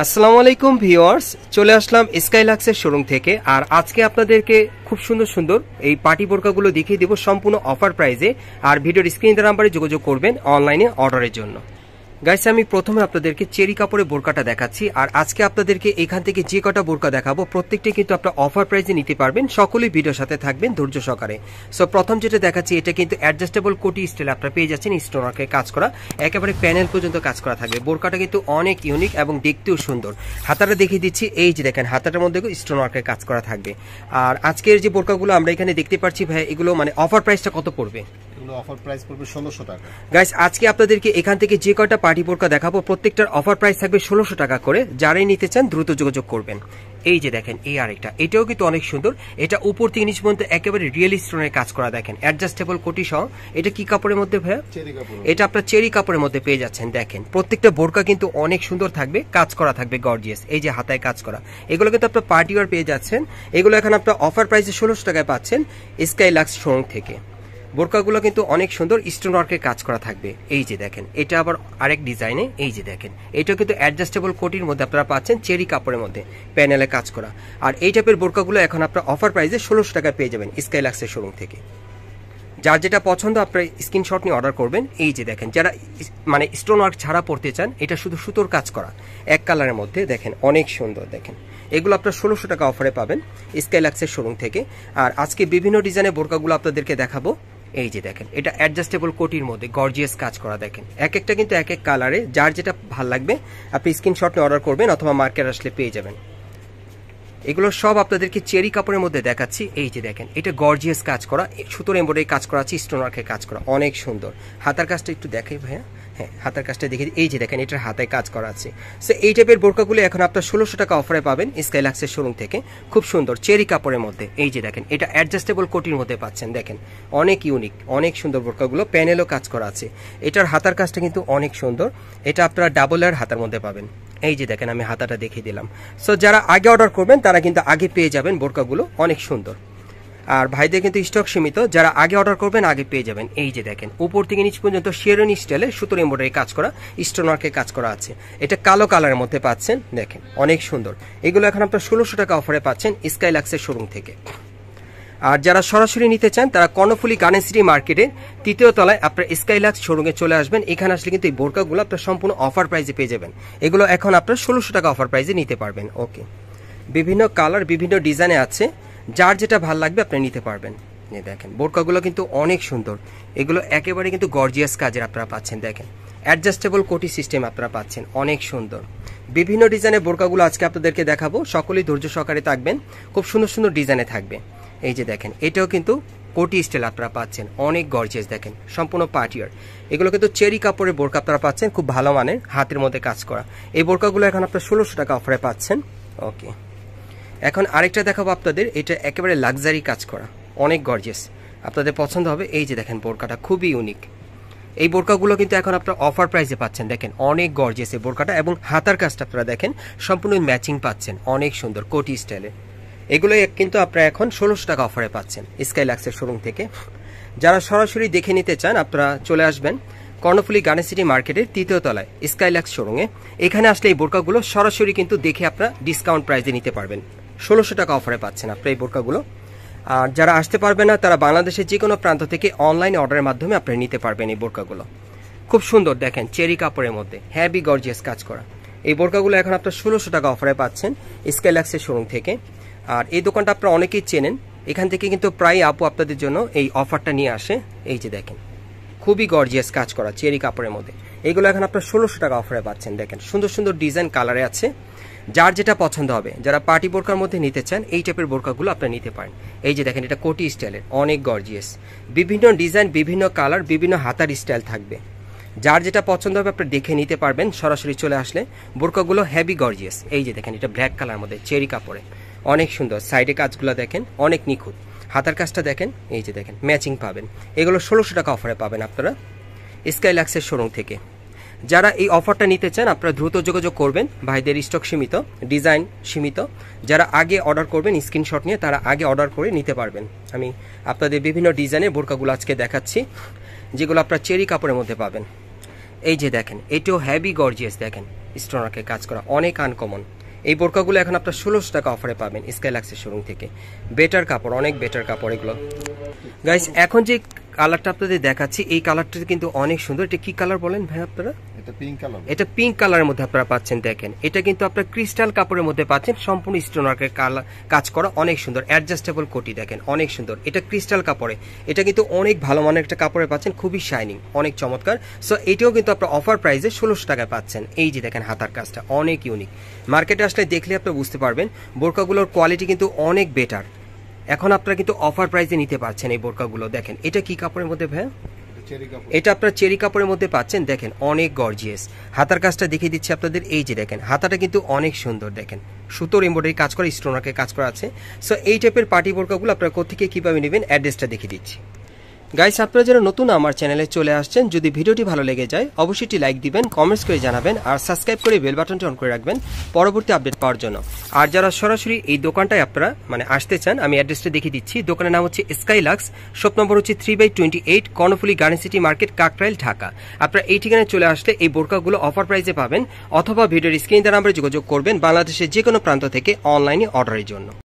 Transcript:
আসসালামু আলাইকুম ভিওয়ার্স চলে আসলাম স্কাইলাক্সের শোরুম থেকে আর আজকে আপনাদেরকে খুব সুন্দর সুন্দর এই পার্টি বোরকাগুলো দেখিয়ে দেবো সম্পূর্ণ অফার প্রাইজে আর ভিডিওর স্ক্রিন নাম্বারে যোগাযোগ করবেন অনলাইনে অর্ডারের জন্য গাইস আমি প্রথমে আপনাদেরকে চেরি কাপড়ে বোরকাটা দেখাচ্ছি আর আজকে আপনাদেরকে এখান থেকে যে কটা বোরকা দেখাবো প্রত্যেকটি কিন্তু আপনার অফার প্রাইসে নিতে পারবেন সকলেই ভিডিওর সাথে থাকবেন ধৈর্য সহকারে সো প্রথম যেটা দেখাচ্ছি এটা কিন্তু অ্যাডজাস্টেবল কোটি স্টাইল আপনারা পেয়ে যাচ্ছেন স্টোনারকে কাজ করা একেবারে প্যানেল পর্যন্ত কাজ করা থাকবে বোরকাটা কিন্তু অনেক ইউনিক এবং দেখতেও সুন্দর হাতাটা দেখিয়ে দিচ্ছি এই যে দেখেন হাতাটার মধ্যে স্টোনারকে কাজ করা থাকবে আর আজকের যে বোরকাগুলো আমরা এখানে দেখতে পাচ্ছি ভাই এগুলো মানে অফার প্রাইসটা কত পড়বে গাইস আজকে আপনাদেরকে এখান থেকে যে কয়টা পার্টি বোরকা দেখাবো প্রত্যেকটার অফার প্রাইস থাকবে ষোলোশো টাকা করে যারাই নিতে চান দ্রুত যোগাযোগ করবেন এই যে দেখেন এই আরেকটা এটাও কিন্তু অনেক সুন্দর এটা উপর থেকে নিচ পর্যন্ত একেবারে রিয়েল স্টোনের কাজ করা দেখেন অ্যাডজাস্টেবল কোটি সহ এটা কি কাপড়ের মধ্যে ভাইয়া এটা আপনার চেরি কাপড়ের মধ্যে পেয়ে যাচ্ছেন দেখেন প্রত্যেকটা বোরকা কিন্তু অনেক সুন্দর থাকবে কাজ করা থাকবে গর্জিয়াস এই যে হাতায় কাজ করা এগুলো কিন্তু আপনার পার্টিওয়ার পেয়ে যাচ্ছেন এগুলো এখন আপনার অফার প্রাইসে ষোলোশো টাকায় পাচ্ছেন স্কাই লাক্স শোরুম থেকে বোরকাগুলো কিন্তু অনেক সুন্দর স্টোন ওয়ার্কের কাজ করা থাকবে এই যে দেখেন এটা আবার আরেক ডিজাইনে এই যে দেখেন এটা কিন্তু অ্যাডজাস্টেবল কোটির মধ্যে আপনারা পাচ্ছেন চেরি কাপড়ের মধ্যে প্যানেলে কাজ করা আর এই টাইপের বোরকাগুলো এখন আপনার অফার প্রাইসে ষোলোশো টাকা পেয়ে যাবেন স্কাইলাক্সের শোরুম থেকে যার যেটা পছন্দ আপনার স্ক্রিনশট নিয়ে অর্ডার করবেন এই যে দেখেন যারা মানে স্টোন ওয়ার্ক ছাড়া পড়তে চান এটা শুধু সুতোর কাজ করা এক কালারের মধ্যে দেখেন অনেক সুন্দর দেখেন এগুলো আপনার ষোলোশো টাকা অফারে পাবেন স্কাইলাক্সের শোরুম থেকে আর আজকে বিভিন্ন ডিজাইনের বোরকাগুলো আপনাদেরকে দেখাবো এই যে দেখেন এটা অ্যাডজাস্টেবল কোটির মধ্যে গর্জিয়াস কাজ করা দেখেন এক একটা কিন্তু এক এক কালারে যার যেটা ভাল লাগবে আপনি স্ক্রিনশট নিয়ে অর্ডার করবেন অথবা মার্কেট আসলে পেয়ে যাবেন এগুলো সব আপনাদেরকে চেরি কাপড়ের মধ্যে দেখাচ্ছি এই যে দেখেন এটা গর্জিয়াস কাজ করা সুতোর এম্বোডারি কাজ করা আছে স্টোনার্কের কাজ করা অনেক সুন্দর হাতার কাজটা একটু দেখাই ভাইয়া হ্যাঁ হাতার কাজটা দেখে এই যে দেখেন এটার হাতায় কাজ করা আছে সো এই টাইপের বোরকাগুলো এখন আপনার ষোলোশো টাকা অফারে পাবেন স্কাইলাক্সের শোরুম থেকে খুব সুন্দর চেরি কাপড়ের মধ্যে এই যে দেখেন এটা অ্যাডজাস্টেবল কোটির মধ্যে পাচ্ছেন দেখেন অনেক ইউনিক অনেক সুন্দর বোরকাগুলো প্যানেলও কাজ করা আছে এটার হাতার কাজটা কিন্তু অনেক সুন্দর এটা আপনারা ডাবল আর হাতার মধ্যে পাবেন এই যে দেখেন আমি হাতাটা দেখিয়ে দিলাম সো যারা আগে অর্ডার করবেন তারা কিন্তু আগে পেয়ে যাবেন বোরকাগুলো অনেক সুন্দর আর ভাইদের কিন্তু স্টক সীমিত যারা আগে অর্ডার করবেন আগে পেয়ে যাবেন এই যে দেখেন উপর থেকে নিচ পর্যন্ত শেরন স্টাইলে সুতোর এম্বয়ডারি কাজ করা স্টোনার্কে কাজ করা আছে এটা কালো কালারের মধ্যে পাচ্ছেন দেখেন অনেক সুন্দর এগুলো এখন আপনার ষোলোশো টাকা অফারে পাচ্ছেন স্কাইলাক্সের শোরুম থেকে আর যারা সরাসরি নিতে চান তারা কর্ণফুলি গার্ডেন সিটি মার্কেটের তৃতীয় তলায় আপনার স্কাইলাক্স শোরুমে চলে আসবেন এখানে আসলে কিন্তু এই বোরকাগুলো আপনার সম্পূর্ণ অফার প্রাইজে পেয়ে যাবেন এগুলো এখন আপনার ষোলোশো টাকা অফার প্রাইজে নিতে পারবেন ওকে বিভিন্ন কালার বিভিন্ন ডিজাইনে আছে যার যেটা ভাল লাগবে আপনি নিতে পারবেন দেখেন বোরকাগুলো কিন্তু অনেক সুন্দর এগুলো একেবারে কিন্তু গর্জিয়াস কাজের আপনারা পাচ্ছেন দেখেন অ্যাডজাস্টেবল কোটি সিস্টেম আপনারা পাচ্ছেন অনেক সুন্দর বিভিন্ন ডিজাইনের বোরকাগুলো আজকে আপনাদেরকে দেখাবো সকলেই ধৈর্য সহকারে থাকবেন খুব সুন্দর সুন্দর ডিজাইনে থাকবে এই যে দেখেন এটাও কিন্তু কোটি স্টাইল আপনারা পাচ্ছেন অনেক গর্জিয়াস দেখেন সম্পূর্ণ পার্টিয়ার এগুলো কিন্তু চেরি কাপড়ের বোরকা আপনারা পাচ্ছেন খুব ভালো মানের হাতের মধ্যে কাজ করা এই বোরকাগুলো এখন আপনারা ষোলোশো টাকা অফারে পাচ্ছেন ওকে এখন আরেকটা দেখাবো আপনাদের এটা একেবারে লাক্সারি কাজ করা অনেক গর্জেস আপনাদের পছন্দ হবে এই যে দেখেন বোরকাটা খুবই ইউনিক এই বোরকাগুলো কিন্তু এখন আপনার অফার প্রাইসে পাচ্ছেন দেখেন অনেক গর্জেস এই বোরকাটা এবং হাতার কাজটা আপনারা দেখেন সম্পূর্ণ ম্যাচিং পাচ্ছেন অনেক সুন্দর কোটি স্টাইলে এগুলো কিন্তু আপনারা এখন ষোলোশো টাকা অফারে পাচ্ছেন স্কাইলাক্সের শোরুম থেকে যারা সরাসরি দেখে নিতে চান আপনারা চলে আসবেন কর্ণফুলি গানে সিটি মার্কেটের তৃতীয় তলায় স্কাইলাক্স শোরুমে এখানে আসলে এই বোরকাগুলো সরাসরি কিন্তু দেখে আপনারা ডিসকাউন্ট প্রাইসে নিতে পারবেন ষোলোশো টাকা অফারে পাচ্ছেন না এই বোরকাগুলো আর যারা আসতে পারবে না তারা বাংলাদেশের যে কোনো প্রান্ত থেকে অনলাইন অর্ডারের মাধ্যমে আপনি নিতে পারবেন এই বোরকাগুলো খুব সুন্দর দেখেন চেরি কাপড়ের মধ্যে হ্যাভি গর্জিয়াস কাজ করা এই বোরকাগুলো এখন আপনার ষোলোশো টাকা অফারে পাচ্ছেন স্কাইলাক্সের শোরুম থেকে আর এই দোকানটা আপনারা অনেকেই চেনেন এখান থেকে কিন্তু প্রায় আপু আপনাদের জন্য এই অফারটা নিয়ে আসে এই যে দেখেন খুবই গর্জিয়াস কাজ করা চেরি কাপড়ের মধ্যে এগুলো এখন আপনার ষোলোশো টাকা অফারে পাচ্ছেন দেখেন সুন্দর সুন্দর ডিজাইন কালারে আছে যার যেটা পছন্দ হবে যারা পার্টি বোরকার মধ্যে নিতে চান এই টাইপের বোরকাগুলো আপনারা নিতে পারেন এই যে দেখেন এটা কোটি স্টাইলের অনেক গর্জিয়াস বিভিন্ন ডিজাইন বিভিন্ন কালার বিভিন্ন হাতার স্টাইল থাকবে যার যেটা পছন্দ হবে আপনি দেখে নিতে পারবেন সরাসরি চলে আসলে বোরকাগুলো হেভি গর্জিয়াস এই যে দেখেন এটা ব্ল্যাক কালার মধ্যে চেরি কাপড়ে অনেক সুন্দর সাইডে কাজগুলো দেখেন অনেক নিখুঁত হাতার কাজটা দেখেন এই যে দেখেন ম্যাচিং পাবেন এগুলো ষোলোশো টাকা অফারে পাবেন আপনারা স্কাইলাক্সের শোরুম থেকে যারা এই অফারটা নিতে চান আপনারা দ্রুত যোগাযোগ করবেন ভাইদের স্টক সীমিত ডিজাইন সীমিত যারা আগে অর্ডার করবেন স্ক্রিনশট নিয়ে তারা আগে অর্ডার করে নিতে পারবেন আমি আপনাদের বিভিন্ন ডিজাইনের বোরকাগুলো আজকে দেখাচ্ছি যেগুলো আপনারা চেরি কাপড়ের মধ্যে পাবেন এই যে দেখেন এটিও হ্যাভি গর্জিয়াস দেখেন স্টোনারকে কাজ করা অনেক আনকমন এই বোরকাগুলো এখন আপনার ষোলোশো টাকা অফারে পাবেন স্কাইলাক্সের শোরুম থেকে বেটার কাপড় অনেক বেটার কাপড় এগুলো গাইস এখন যে কালারটা আপনাদের দেখাচ্ছি এই কালারটা কিন্তু অনেক সুন্দর এটা কি কালার বলেন ভাই আপনারা এটা পিঙ্ক কালারের মধ্যে আপনারা পাচ্ছেন দেখেন এটা কিন্তু আপনার ক্রিস্টাল কাপড়ের মধ্যে পাচ্ছেন সম্পূর্ণ স্টোন ওয়ার্কের কাজ করা অনেক সুন্দর অ্যাডজাস্টেবল কোটি দেখেন অনেক সুন্দর এটা ক্রিস্টাল কাপড়ে এটা কিন্তু অনেক ভালো মানের একটা কাপড়ে পাচ্ছেন খুবই শাইনিং অনেক চমৎকার সো এটিও কিন্তু আপনার অফার প্রাইসে ষোলোশো টাকায় পাচ্ছেন এই যে দেখেন হাতার কাজটা অনেক ইউনিক মার্কেটে আসলে দেখলে আপনি বুঝতে পারবেন বোরকাগুলোর কোয়ালিটি কিন্তু অনেক বেটার এখন আপনারা কিন্তু অফার প্রাইসে নিতে পারছেন এই বোরকাগুলো দেখেন এটা কি কাপড়ের মধ্যে ভাইয়া এটা আপনার চেরি কাপড়ের মধ্যে পাচ্ছেন দেখেন অনেক গর্জিয়াস হাতার কাজটা দেখিয়ে দিচ্ছি আপনাদের এই যে দেখেন হাতাটা কিন্তু অনেক সুন্দর দেখেন সুতোর এম্বয়ডারি কাজ করা স্টোনাকে কাজ করা আছে সো এই টাইপের পার্টি বোরকাগুলো আপনারা কোথেকে কীভাবে নেবেন অ্যাড্রেসটা দেখিয়ে দিচ্ছি গাইস আপনারা যারা নতুন আমার চ্যানেলে চলে আসছেন যদি ভিডিওটি ভালো লেগে যায় অবশ্যই লাইক দিবেন কমেন্টস করে জানাবেন আর সাবস্ক্রাইব করে বেল বাটনটি অন করে রাখবেন পরবর্তী আপডেট পাওয়ার জন্য আর যারা সরাসরি এই দোকানটায় আপনারা মানে আসতে চান আমি অ্যাড্রেসটা দেখিয়ে দিচ্ছি দোকানের নাম হচ্ছে স্কাইলাক্স শপ নম্বর হচ্ছে three by twenty eight Karnaphuli garden city market Kakrail Dhaka আপনারা এই ঠিকানায় চলে আসলে এই বোরকাগুলো অফার প্রাইসে পাবেন অথবা ভিডিওর স্ক্রিন দ্বারা আমরা যোগাযোগ করবেন বাংলাদেশের যে কোনো প্রান্ত থেকে অনলাইনে অর্ডারের জন্য